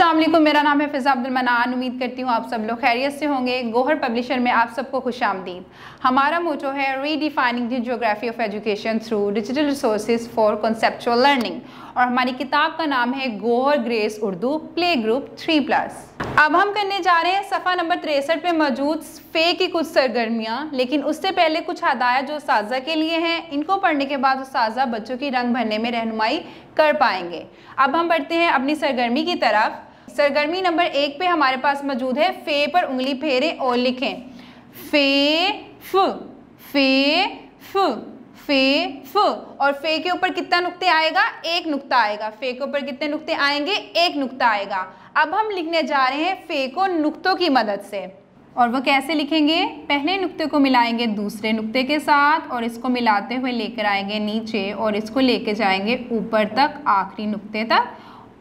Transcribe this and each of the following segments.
असल मेरा नाम है फ़िज़ा मनान उम्मीद करती हूँ आप सब लोग खैरियत से होंगे गोहर पब्लिशर में आप सबको खुश आमदीद हमारा मोटो है redefining the geography of education through digital resource for conceptual learning और हमारी किताब का नाम है Gohar grace Urdu play group three plus अब हम करने जा रहे हैं सफ़ा नंबर तिरसठ पे मौजूद फ़े की कुछ सरगर्मियाँ लेकिन उससे पहले कुछ हदायत जो साजा के लिए हैं इनको पढ़ने के बाद साजा बच्चों की रंग भरने में रहनुमाई कर पाएंगे अब हम बढ़ते हैं अपनी सरगर्मी की तरफ सरगर्मी नंबर एक पे हमारे पास मौजूद है फे पर उंगली फेरे और लिखें फे फ फे फ फे फ और फे के ऊपर कितना नुक्ते आएगा एक नुक्ता आएगा फे के ऊपर कितने नुक्ते आएंगे एक नुक्ता आएगा अब हम लिखने जा रहे हैं फे को नुक्तों की मदद से और वो कैसे लिखेंगे पहले नुक्ते को मिलाएंगे दूसरे नुक्ते के साथ और इसको मिलाते हुए लेकर आएंगे नीचे और इसको लेके जाएंगे ऊपर तक आखिरी नुक्ते तक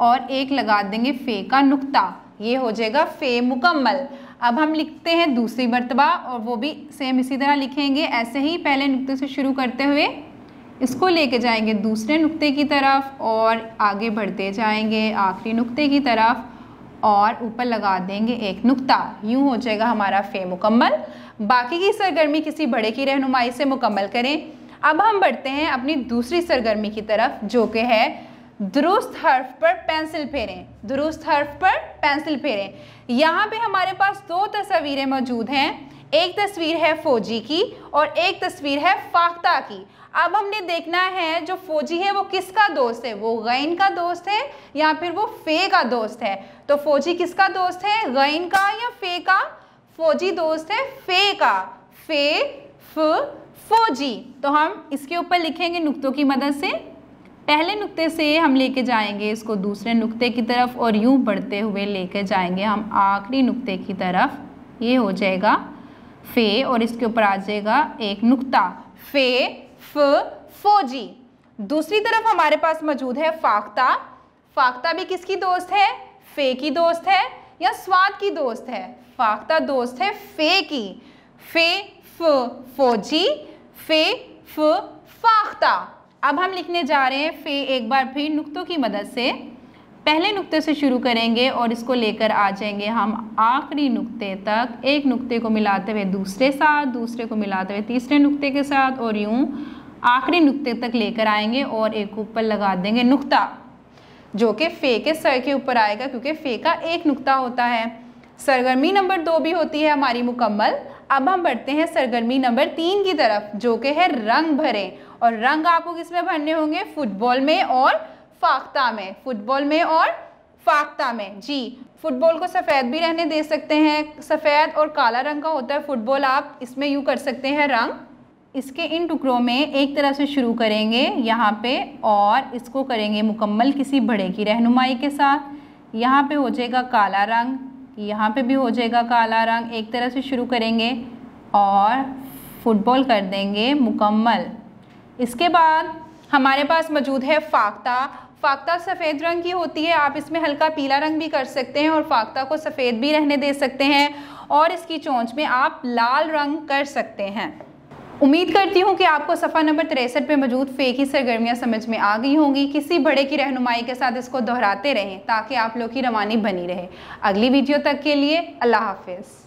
और एक लगा देंगे फ़े का नुक्ता ये हो जाएगा फ़े मुकम्मल अब हम लिखते हैं दूसरी मरतबा और वो भी सेम इसी तरह लिखेंगे ऐसे ही पहले नुक्ते से शुरू करते हुए इसको लेके जाएंगे दूसरे नुक्ते की तरफ और आगे बढ़ते जाएंगे आखिरी नुक्ते की तरफ और ऊपर लगा देंगे एक नुक्ता यूँ हो जाएगा हमारा फ़े मुकम्मल बाकी की सरगर्मी किसी बड़े की रहनुमाई से मुकम्मल करें अब हम बढ़ते हैं अपनी दूसरी सरगर्मी की तरफ जो कि है दुरुस्त हर्फ पर पेंसिल फेरें दुरुस्त हर्फ पर पेंसिल फेरें यहाँ पे हमारे पास दो तस्वीरें मौजूद हैं एक तस्वीर है फौजी की और एक तस्वीर है फाख्ता की अब हमने देखना है जो फौजी है वो किसका दोस्त है वो गैन का दोस्त है या फिर वो फे का दोस्त है तो फौजी किसका दोस्त है गैन का या फे का फौजी दोस्त है फे का फे फ फौजी तो हम इसके ऊपर लिखेंगे नुक्तों की मदद से पहले नुक्ते से हम लेके जाएंगे इसको दूसरे नुक्ते की तरफ और यूँ बढ़ते हुए लेके जाएंगे हम आखिरी नुक्ते की तरफ ये हो जाएगा फे और इसके ऊपर आ जाएगा एक नुक्ता फे फ फौजी दूसरी तरफ हमारे पास मौजूद है फाख्ता फाख्ता भी किसकी दोस्त है फे की दोस्त है या स्वाद की दोस्त है फाख्ता दोस्त है फे की फे फ फौजी फे फ फाख्ता अब हम लिखने जा रहे हैं फे एक बार फिर नुक्तों की मदद से पहले नुक्ते से शुरू करेंगे और इसको लेकर आ जाएंगे हम आखिरी नुक्ते तक एक नुक्ते को मिलाते हुए दूसरे साथ दूसरे को मिलाते हुए तीसरे नुक्ते के साथ और यूँ आखिरी नुक्ते तक लेकर आएंगे और एक ऊपर लगा देंगे नुक्ता जो कि फे के सर के ऊपर आएगा क्योंकि फे का एक नुक्ता होता है सरगर्मी नंबर दो भी होती है हमारी मुकम्मल अब हम बढ़ते हैं सरगर्मी नंबर तीन की तरफ जो कि है रंग भरें और रंग आपको किस में भरने होंगे फुटबॉल में और फाख्ता में फुटबॉल में और फाख्ता में जी फुटबॉल को सफ़ेद भी रहने दे सकते हैं सफ़ेद और काला रंग का होता है फुटबॉल आप इसमें यूँ कर सकते हैं रंग इसके इन टुकड़ों में एक तरह से शुरू करेंगे यहाँ पे और इसको करेंगे मुकम्मल किसी बड़े की रहनुमाई के साथ यहाँ पे हो जाएगा काला रंग यहाँ पे भी हो जाएगा काला रंग एक तरह से शुरू करेंगे और फुटबॉल कर देंगे मुकम्मल इसके बाद हमारे पास मौजूद है फाख्ता फाख्ता सफ़ेद रंग की होती है आप इसमें हल्का पीला रंग भी कर सकते हैं और फाख्ता को सफ़ेद भी रहने दे सकते हैं और इसकी चोंच में आप लाल रंग कर सकते हैं उम्मीद करती हूँ कि आपको सफ़ा नंबर तिरसठ पे मौजूद फेकी सरगर्मियाँ समझ में आ गई होंगी किसी बड़े की रहनुमाई के साथ इसको दोहराते रहें ताकि आप लोग की रवानी बनी रहे अगली वीडियो तक के लिए अल्लाह हाफिज़